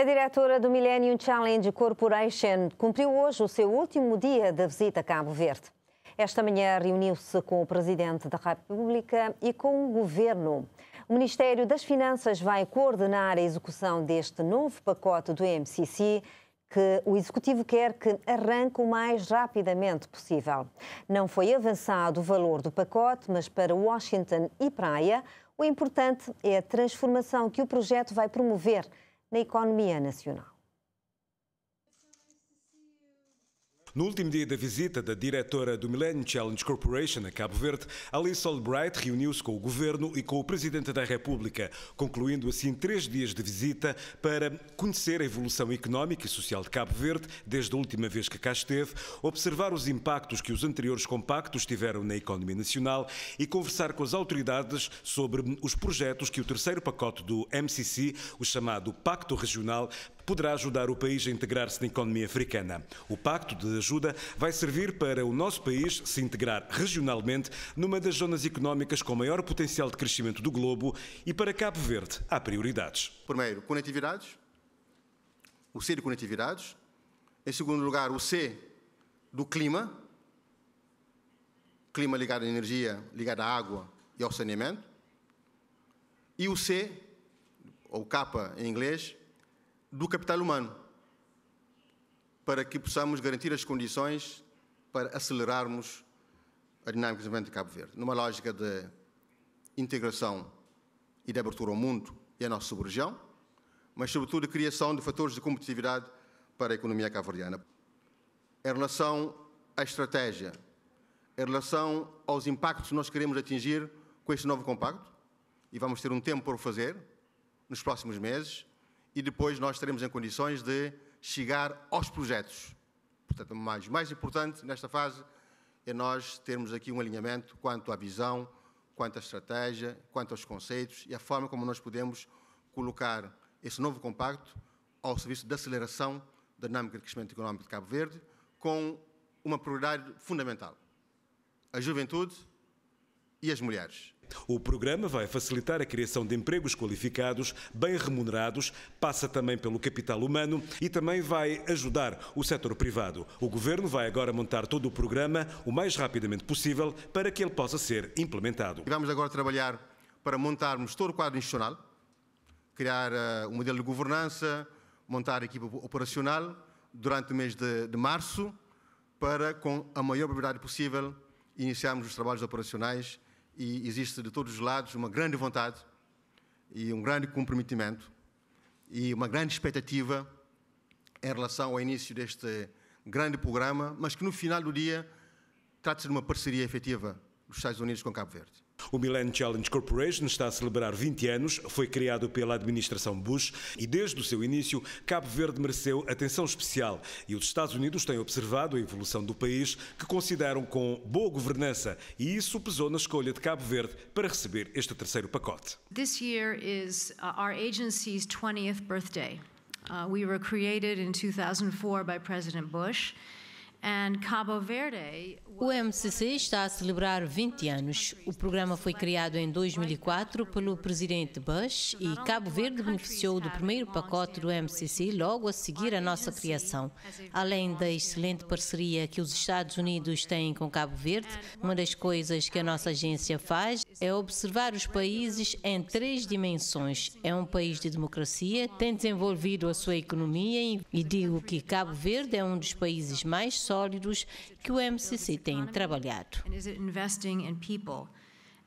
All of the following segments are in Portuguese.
A diretora do Millennium Challenge Corporation cumpriu hoje o seu último dia de visita a Cabo Verde. Esta manhã reuniu-se com o Presidente da República e com o Governo. O Ministério das Finanças vai coordenar a execução deste novo pacote do MCC que o Executivo quer que arranque o mais rapidamente possível. Não foi avançado o valor do pacote, mas para Washington e Praia, o importante é a transformação que o projeto vai promover – na economia nacional. No último dia da visita da diretora do Millennium Challenge Corporation a Cabo Verde, Alice Albright reuniu-se com o governo e com o presidente da República, concluindo assim três dias de visita para conhecer a evolução económica e social de Cabo Verde desde a última vez que cá esteve, observar os impactos que os anteriores compactos tiveram na economia nacional e conversar com as autoridades sobre os projetos que o terceiro pacote do MCC, o chamado Pacto Regional, poderá ajudar o país a integrar-se na economia africana. O Pacto de Ajuda vai servir para o nosso país se integrar regionalmente numa das zonas económicas com maior potencial de crescimento do globo e para Cabo Verde há prioridades. Primeiro, conectividades, o C de conectividades. Em segundo lugar, o C do clima, clima ligado à energia, ligado à água e ao saneamento. E o C, ou capa em inglês, do capital humano, para que possamos garantir as condições para acelerarmos a dinâmica do desenvolvimento de Cabo Verde, numa lógica de integração e de abertura ao mundo e à nossa sub-região, mas sobretudo de criação de fatores de competitividade para a economia cabo-verdiana. Em relação à estratégia, em relação aos impactos que nós queremos atingir com este novo compacto, e vamos ter um tempo para o fazer nos próximos meses, e depois nós estaremos em condições de chegar aos projetos. Portanto, mais, mais importante nesta fase é nós termos aqui um alinhamento quanto à visão, quanto à estratégia, quanto aos conceitos e à forma como nós podemos colocar esse novo compacto ao serviço da aceleração da dinâmica de crescimento económico de Cabo Verde, com uma prioridade fundamental: a juventude e as mulheres. O programa vai facilitar a criação de empregos qualificados, bem remunerados, passa também pelo capital humano e também vai ajudar o setor privado. O governo vai agora montar todo o programa o mais rapidamente possível para que ele possa ser implementado. E vamos agora trabalhar para montarmos todo o quadro institucional, criar uh, eh, um modelo de governança, montar a equipa operacional durante o mês de, de março para, com a maior brevidade possível, iniciarmos os trabalhos operacionais e existe de todos os lados uma grande vontade e um grande comprometimento e uma grande expectativa em relação ao início deste grande programa, mas que no final do dia trata-se de uma parceria efetiva dos Estados Unidos com Cabo Verde. O Millennium Challenge Corporation está a celebrar 20 anos, foi criado pela administração Bush e desde o seu início Cabo Verde mereceu atenção especial e os Estados Unidos têm observado a evolução do país que consideram com boa governança e isso pesou na escolha de Cabo Verde para receber este terceiro pacote. This year is uh, our agency's 20th birthday. Uh, we were created in 2004 by President Bush. O MCC está a celebrar 20 anos. O programa foi criado em 2004 pelo presidente Bush e Cabo Verde beneficiou do primeiro pacote do MCC logo a seguir à nossa criação. Além da excelente parceria que os Estados Unidos têm com Cabo Verde, uma das coisas que a nossa agência faz é observar os países em três dimensões. É um país de democracia, tem desenvolvido a sua economia e digo que Cabo Verde é um dos países mais sólidos que o MCC tem trabalhado.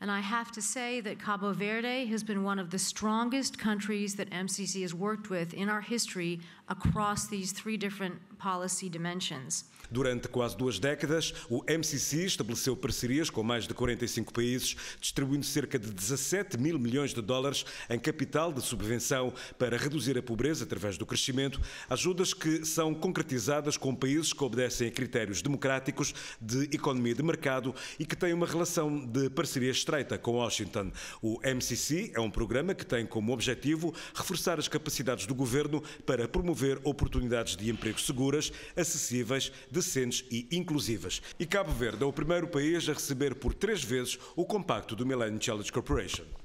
And I have to say that Cabo Verde has been one of the strongest countries that MCC has worked with in our history across these three different Durante quase duas décadas, o MCC estabeleceu parcerias com mais de 45 países, distribuindo cerca de 17 mil milhões de dólares em capital de subvenção para reduzir a pobreza através do crescimento, ajudas que são concretizadas com países que obedecem a critérios democráticos de economia de mercado e que têm uma relação de parceria estreita com Washington. O MCC é um programa que tem como objetivo reforçar as capacidades do governo para promover oportunidades de emprego seguro seguras, acessíveis, decentes e inclusivas. E Cabo Verde é o primeiro país a receber por três vezes o compacto do Millennium Challenge Corporation.